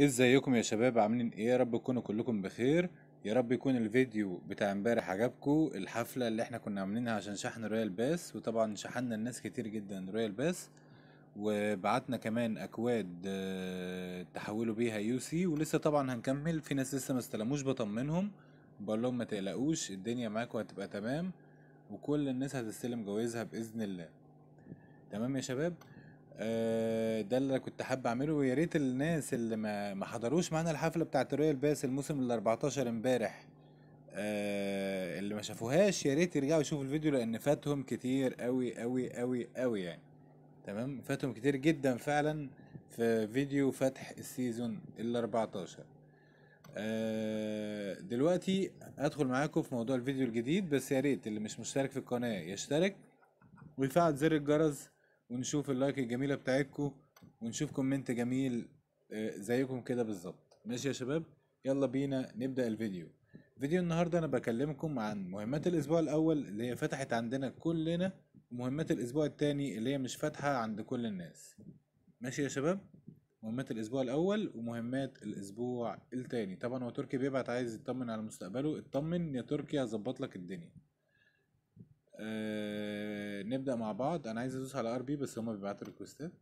ازيكم يا شباب عاملين ايه يا رب تكونوا كلكم بخير يا رب يكون الفيديو بتاع امبارح عجبكم الحفله اللي احنا كنا عاملينها عشان شحن رويال باس وطبعا شحنا الناس كتير جدا رويال باس وبعتنا كمان اكواد آه، تحولوا بيها يو سي ولسه طبعا هنكمل في ناس لسه ما استلموش بطمنهم بقول لهم ما تقلقوش الدنيا معاكم هتبقى تمام وكل الناس هتستلم جوائزها باذن الله تمام يا شباب آه، ده اللي كنت حابب اعمله ويا ريت الناس اللي ما ما حضروش معانا الحفله بتاعه رويال باس الموسم ال 14 امبارح آه اللي ما شافوهاش يا ريت يرجعوا يشوفوا الفيديو لان فاتهم كتير قوي قوي قوي قوي يعني تمام فاتهم كتير جدا فعلا في فيديو فتح السيزون ال 14 آه دلوقتي هدخل معاكم في موضوع الفيديو الجديد بس يا ريت اللي مش مشترك في القناه يشترك ويفعل زر الجرس ونشوف اللايك الجميله بتاعتكم ونشوف كومنت جميل آه، زيكم كده بالظبط ماشي يا شباب يلا بينا نبدا الفيديو فيديو النهارده انا بكلمكم عن مهمات الاسبوع الاول اللي هي فتحت عندنا كلنا ومهمات الاسبوع التاني اللي هي مش فاتحه عند كل الناس ماشي يا شباب مهمات الاسبوع الاول ومهمات الاسبوع التاني طبعا هو تركي بيبعت عايز يطمن على مستقبله اطمن يا تركي هظبط لك الدنيا آه، نبدا مع بعض انا عايز ادوس على ار بي بس هما بيبعتوا ريكوستات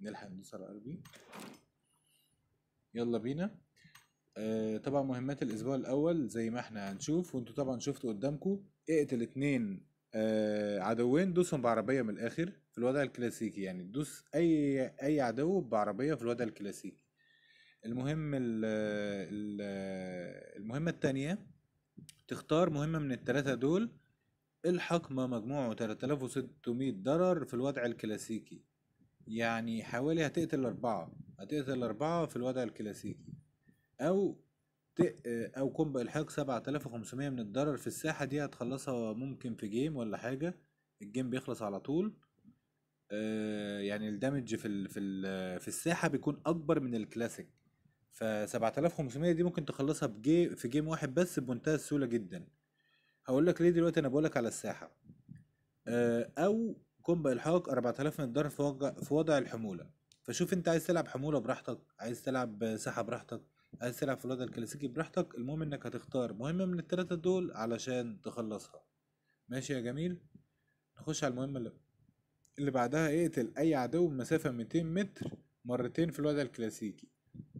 نلحق ندوس على ار بي يلا بينا آه طبعا مهمات الاسبوع الاول زي ما احنا هنشوف وانتوا طبعا شفتوا قدامكم اقتل اتنين آه عدوين دوسهم بعربيه من الاخر في الوضع الكلاسيكي يعني دوس اي اي عدو بعربيه في الوضع الكلاسيكي المهم ال الـ المهمه التانية تختار مهمه من التلاتة دول الحق ما مجموعه 3600 ضرر في الوضع الكلاسيكي يعني حوالي هتقتل أربعة هتقتل أربعة في الوضع الكلاسيكي أو ت... أو كومبو إلحاق 7500 من الضرر في الساحة دي هتخلصها ممكن في جيم ولا حاجة الجيم بيخلص على طول آه، يعني الدمج في ال في ال في الساحه بيكون اكبر من الكلاسيك ف 7500 دي ممكن تخلصها في جيم واحد بس بمنتهى السهوله جدا هقول لك ليه دلوقتي انا بقول لك على الساحه آه، او كون بالحاق 4000 من الدار في وضع, في وضع الحموله فشوف انت عايز تلعب حموله براحتك عايز تلعب ساحه براحتك عايز تلعب في الوضع الكلاسيكي براحتك المهم انك هتختار مهمه من الثلاثه دول علشان تخلصها ماشي يا جميل نخش على المهمه اللي, اللي بعدها اقتل اي عدو مسافه 200 متر مرتين في الوضع الكلاسيكي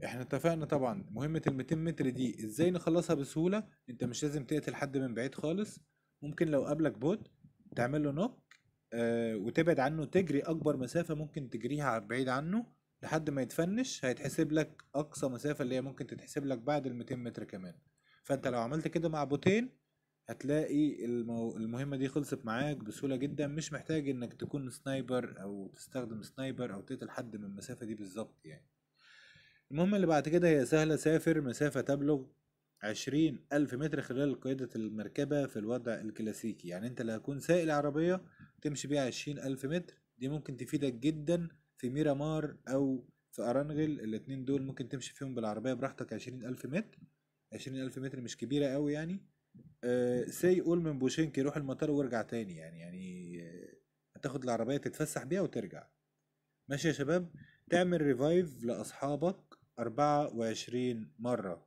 احنا اتفقنا طبعا مهمة ال 200 متر دي ازاي نخلصها بسهولة انت مش لازم تقتل حد من بعيد خالص ممكن لو قابلك بوت تعمل له نوك آه وتبعد عنه تجري اكبر مسافة ممكن تجريها بعيد عنه لحد ما يتفنش هيتحسب لك اقصى مسافة اللي هي ممكن تتحسب لك بعد ال 200 متر كمان فانت لو عملت كده مع بوتين هتلاقي المو... المهمة دي خلصت معاك بسهولة جدا مش محتاج انك تكون سنايبر او تستخدم سنايبر او تقتل حد من المسافة دي بالظبط يعني المهم اللي بعد كده هي سهلة سافر مسافة تبلغ عشرين ألف متر خلال قيادة المركبة في الوضع الكلاسيكي يعني أنت لو هتكون سائق العربية تمشي بيها عشرين ألف متر دي ممكن تفيدك جدا في ميرامار أو في أرانغل الاتنين دول ممكن تمشي فيهم بالعربية براحتك عشرين ألف متر عشرين ألف متر مش كبيرة أوي يعني أه سي قول من بوشينكي روح المطار وارجع تاني يعني يعني آه، هتاخد العربية تتفسح بيها وترجع ماشي يا شباب تعمل ريفايف لأصحابك أربعة وعشرين مرة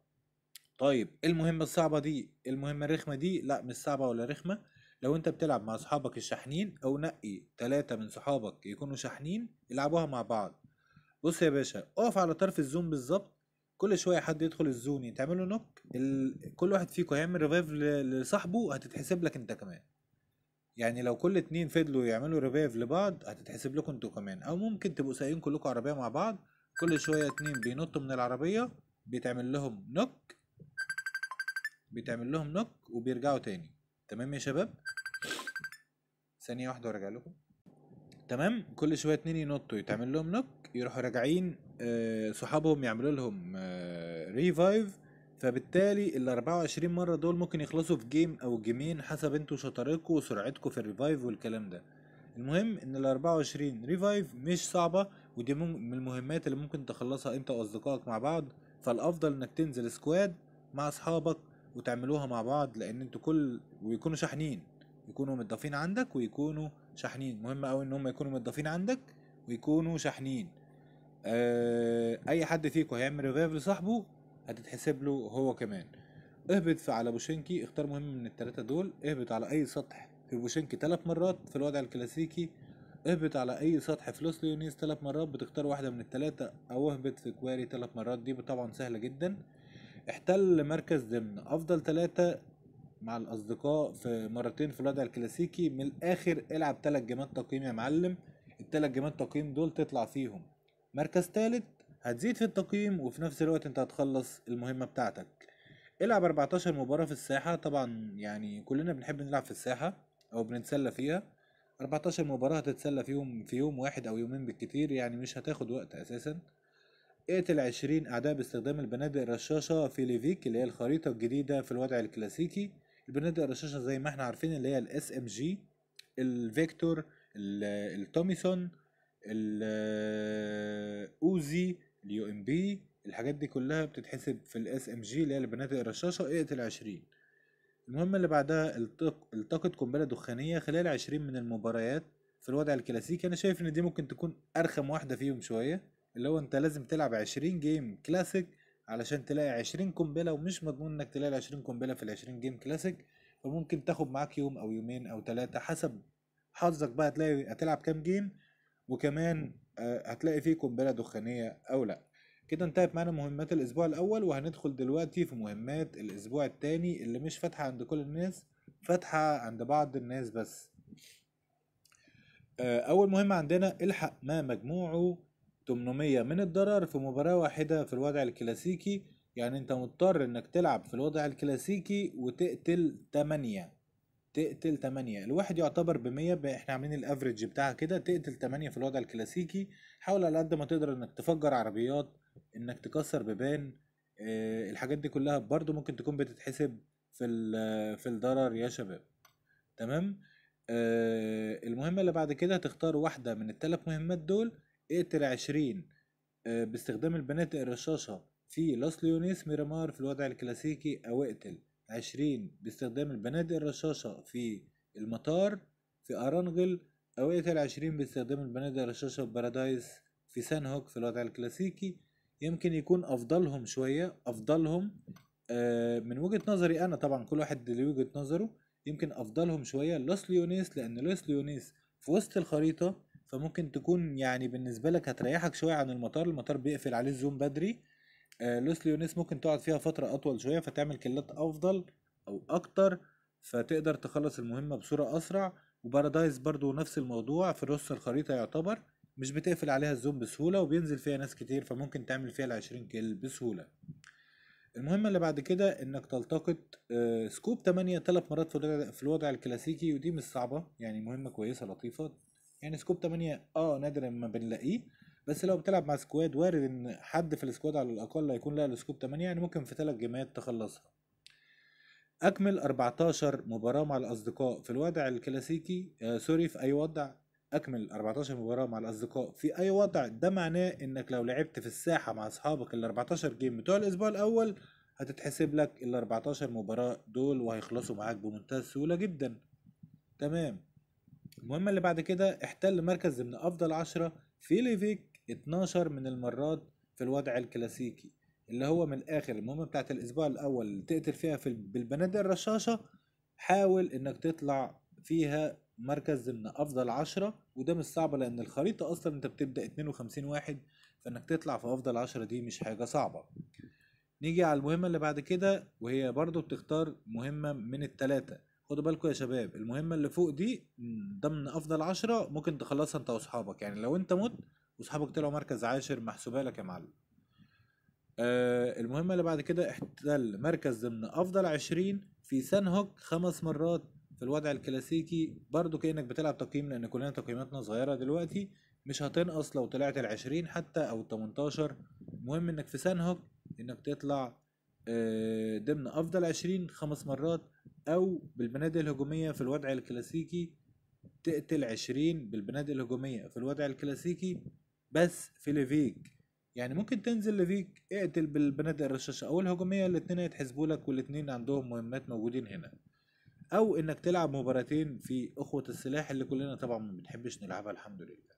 طيب إيه المهمة الصعبة دي إيه المهمة الرخمة دي لا مش صعبة ولا رخمة لو انت بتلعب مع صحابك الشاحنين او نقي تلاتة من صحابك يكونوا شاحنين يلعبوها مع بعض بص يا باشا اقف على طرف الزون بالظبط كل شوية حد يدخل الزون يتعمل له نوك ال... كل واحد فيكم هيعمل ريفايف لصاحبه هتتحسب لك انت كمان يعني لو كل اتنين فضلوا يعملوا ريفايف لبعض هتتحسب لكم انتوا كمان او ممكن تبقوا سايقين كلكم عربية مع بعض كل شوية اتنين بينطوا من العربية بيتعمل لهم نوك بيتعمل لهم نوك وبيرجعوا تاني تمام يا شباب ثانية واحدة وارجع لكم تمام كل شوية اتنين ينطوا يتعمل لهم نوك يروحوا راجعين آه، صحابهم يعملوا لهم ريفايف آه، فبالتالي ال 24 مرة دول ممكن يخلصوا في جيم أو جيمين حسب انتوا شطارتكوا وسرعتكوا في الريفايف والكلام ده المهم ان ال 24 ريفايف مش صعبة ودي من المهمات اللي ممكن تخلصها انت واصدقائك مع بعض فالافضل انك تنزل سكواد مع اصحابك وتعملوها مع بعض لان انتوا كل ويكونوا شاحنين يكونوا متضافين عندك ويكونوا شاحنين مهم قوي ان هم يكونوا متضافين عندك ويكونوا شاحنين آه اي حد فيكم هيعمل ريفايف لصاحبه هتتحسب له هو كمان اهبط على بوشينكي اختار مهم من التلاتة دول اهبط على اي سطح بوشينكي ثلاث مرات في الوضع الكلاسيكي اهبط على اي سطح في لوس ليونيز ثلاث مرات بتختار واحده من الثلاثه او اهبط في كواري ثلاث مرات دي طبعا سهله جدا احتل مركز ضمن افضل ثلاثه مع الاصدقاء في مرتين في الوضع الكلاسيكي من الاخر العب ثلاث جيمات تقييم يا معلم الثلاث جيمات تقييم دول تطلع فيهم مركز ثالث هتزيد في التقييم وفي نفس الوقت انت هتخلص المهمه بتاعتك العب 14 مباراه في الساحه طبعا يعني كلنا بنحب نلعب في الساحه او بنتسلى فيها 14 مباراة هتتسلى فيهم في يوم واحد او يومين بالكتير يعني مش هتاخد وقت اساسا اقتل 20 اعداء باستخدام البنادق الرشاشة في ليفيك اللي هي الخريطة الجديدة في الوضع الكلاسيكي البنادق الرشاشة زي ما احنا عارفين اللي هي الاس ام جي الفيكتور التوميسون الاوزي اليو ام بي الحاجات دي كلها بتتحسب في الاس ام جي اللي هي البنادق الرشاشة اقتل 20 المهمة اللي بعدها التق... التقت قنبلة دخانية خلال عشرين من المباريات في الوضع الكلاسيكي أنا شايف إن دي ممكن تكون أرخم واحدة فيهم شوية اللي هو أنت لازم تلعب عشرين جيم كلاسيك علشان تلاقي عشرين قنبلة ومش مضمون إنك تلاقي العشرين قنبلة في العشرين جيم كلاسيك فممكن تاخد معاك يوم أو يومين أو تلاتة حسب حظك بقى هتلاقي هتلعب كام جيم وكمان آه، هتلاقي فيه قنبلة دخانية أو لأ كده انتهت معانا مهمات الاسبوع الاول وهندخل دلوقتي في مهمات الاسبوع التاني اللي مش فاتحه عند كل الناس فاتحه عند بعض الناس بس آه، اول مهمه عندنا الحق ما مجموعه 800 من الضرر في مباراه واحده في الوضع الكلاسيكي يعني انت مضطر انك تلعب في الوضع الكلاسيكي وتقتل 8 تقتل 8 الواحد يعتبر ب 100 احنا عاملين الافريج بتاعها كده تقتل 8 في الوضع الكلاسيكي حاول على قد ما تقدر انك تفجر عربيات انك تكسر بيبان اه الحاجات دي كلها برضو ممكن تكون بتتحسب في في الضرر يا شباب تمام اه المهمة اللي بعد كده هتختار واحدة من الثلاث مهمات دول اقتل 20 اه باستخدام البنات الرشاشة في لاس ليونيس ميرامار في الوضع الكلاسيكي او اقتل عشرين باستخدام البنادق الرشاشة في المطار في أرانجل أو أوقات إيه عشرين باستخدام البنادق الرشاشة في بارادايس في سان هوك في الوضع الكلاسيكي يمكن يكون أفضلهم شوية أفضلهم آه من وجهة نظري أنا طبعا كل واحد ليه وجهة نظره يمكن أفضلهم شوية لوس ليونيس لأن لوس ليونيس في وسط الخريطة فممكن تكون يعني بالنسبة لك هتريحك شوية عن المطار المطار بيقفل عليه الزوم بدري آه، لوس ليونيس ممكن تقعد فيها فترة أطول شوية فتعمل كلات أفضل أو أكتر فتقدر تخلص المهمة بصورة أسرع وبارادايز برضو نفس الموضوع في نص الخريطة يعتبر مش بتقفل عليها الزوم بسهولة وبينزل فيها ناس كتير فممكن تعمل فيها العشرين كيل بسهولة المهمة اللي بعد كده انك تلتقط آه، سكوب تمانية تلات مرات في الوضع الكلاسيكي ودي مش صعبة يعني مهمة كويسة لطيفة يعني سكوب تمانية اه نادرا ما بنلاقيه بس لو بتلعب مع سكواد وارد ان حد في السكواد على الاقل هيكون لها السكوب 8 يعني ممكن في 3 جيمات تخلصها اكمل 14 مباراه مع الاصدقاء في الوضع الكلاسيكي آه سوري في اي وضع اكمل 14 مباراه مع الاصدقاء في اي وضع ده معناه انك لو لعبت في الساحه مع اصحابك ال 14 جيم بتوع الاسبوع الاول هتتحسب لك ال 14 مباراه دول وهيخلصوا معاك بمنتهى السهوله جدا تمام المهمه اللي بعد كده احتل مركز من افضل عشرة في ليفيك 12 من المرات في الوضع الكلاسيكي اللي هو من الاخر المهمه بتاعت الاسبوع الاول اللي تقتل فيها في بالبنادق الرشاشه حاول انك تطلع فيها مركز ضمن افضل عشرة وده مش صعب لان الخريطة اصلا انت بتبدأ 52 واحد فانك تطلع في افضل عشرة دي مش حاجة صعبة نيجي على المهمة اللي بعد كده وهي برضو بتختار مهمة من التلاتة خدوا بالكم يا شباب المهمة اللي فوق دي ضمن افضل عشرة ممكن تخلصها انت واصحابك يعني لو انت مت واصحابك طلعوا مركز عاشر محسوبه لك يا معلم آه، المهمة اللي بعد كده احتل مركز ضمن أفضل عشرين في سان هوك خمس مرات في الوضع الكلاسيكي برضو كأنك بتلعب تقييم لأن كلنا تقييماتنا صغيرة دلوقتي مش هتنقص لو طلعت العشرين حتى أو التمنتاشر المهم إنك في سان هوك إنك تطلع آه، ضمن أفضل عشرين خمس مرات أو بالبنادق الهجومية في الوضع الكلاسيكي تقتل عشرين بالبنادق الهجومية في الوضع الكلاسيكي بس في ليفيك يعني ممكن تنزل ليفيك اقتل بالبنادق الرشاشة او الهجومية الاتنين هيتحسبوا لك والاتنين عندهم مهمات موجودين هنا او انك تلعب مباراتين في اخوة السلاح اللي كلنا طبعا ما بنحبش نلعبها الحمد لله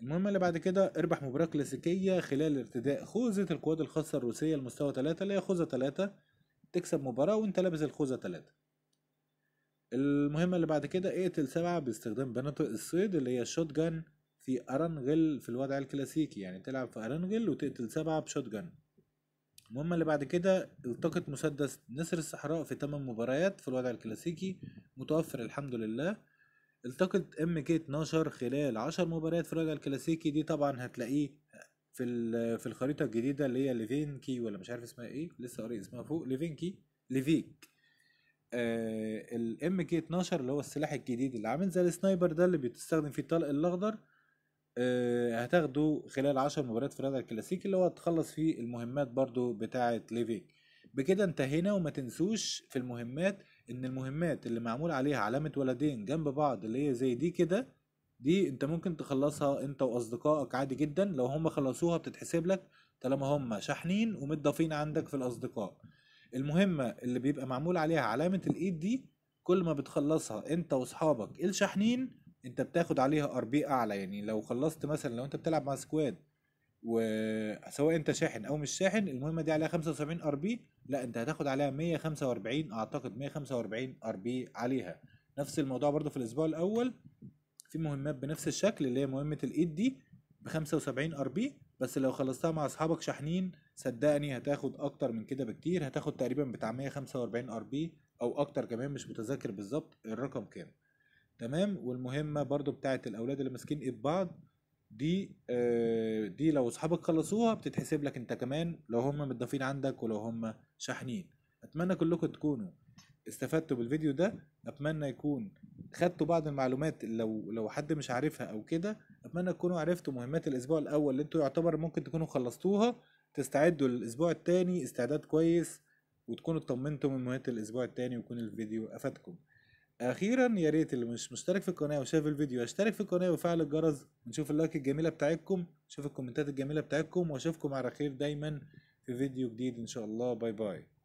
المهمة اللي بعد كده اربح مباراة كلاسيكية خلال ارتداء خوذة القوات الخاصة الروسية لمستوى 3 اللي هي خوذة 3 تكسب مباراة وانت لابس الخوذة 3 المهمة اللي بعد كده اقتل سبعة باستخدام بناطق الصيد اللي هي الشوت جان في ارنغل في الوضع الكلاسيكي يعني تلعب في ارنغل وتقتل سبعة بشوت جن المهم اللي بعد كده التقط مسدس نسر الصحراء في 8 مباريات في الوضع الكلاسيكي متوفر الحمد لله التقط ام كي 12 خلال 10 مباريات في الوضع الكلاسيكي دي طبعا هتلاقيه في في الخريطه الجديده اللي هي ليفينكي ولا مش عارف اسمها ايه لسه قاري اسمها فوق ليفينكي ليفيك آه الام كي 12 اللي هو السلاح الجديد اللي عامل زي السنايبر ده اللي بيستخدم فيه الطلق الاخضر آه، هتاخده خلال عشر مباريات في هذا الكلاسيك اللي هو تخلص فيه المهمات برضو بتاعة ليفيك بكده انتهينا وما تنسوش في المهمات ان المهمات اللي معمول عليها علامة ولدين جنب بعض اللي هي زي دي كده دي انت ممكن تخلصها انت واصدقائك عادي جدا لو هم خلصوها بتتحسب لك طالما هم شاحنين ومتضافين عندك في الاصدقاء المهمة اللي بيبقى معمول عليها علامة الايد دي كل ما بتخلصها انت واصحابك الشاحنين انت بتاخد عليها ار بي اعلى يعني لو خلصت مثلا لو انت بتلعب مع سكواد وسواء انت شاحن او مش شاحن المهمه دي عليها 75 ار بي لا انت هتاخد عليها 145 اعتقد 145 ار بي عليها نفس الموضوع برده في الاسبوع الاول في مهمات بنفس الشكل اللي هي مهمه الايد دي ب 75 ار بي بس لو خلصتها مع اصحابك شاحنين صدقني هتاخد اكتر من كده بكتير هتاخد تقريبا بتاع 145 ار بي او اكتر كمان مش متذكر بالظبط الرقم كام تمام والمهمه برضو بتاعه الاولاد اللي ماسكين ايد بعض دي آه، دي لو اصحابك خلصوها بتتحسب لك انت كمان لو هم متضافين عندك ولو هم شاحنين اتمنى كلكم تكونوا استفدتوا بالفيديو ده اتمنى يكون خدتوا بعض المعلومات لو لو حد مش عارفها او كده اتمنى تكونوا عرفتوا مهمات الاسبوع الاول اللي انتوا يعتبر ممكن تكونوا خلصتوها تستعدوا للاسبوع التاني استعداد كويس وتكونوا اطمنتوا من مهمات الاسبوع التاني ويكون الفيديو افادكم اخيرا يا ريت اللي مش مشترك في القناه وشاف الفيديو اشترك في القناه وفعل الجرس ونشوف اللايك الجميله بتاعتكم نشوف الكومنتات الجميله بتاعتكم واشوفكم على خير دايما في فيديو جديد ان شاء الله باي باي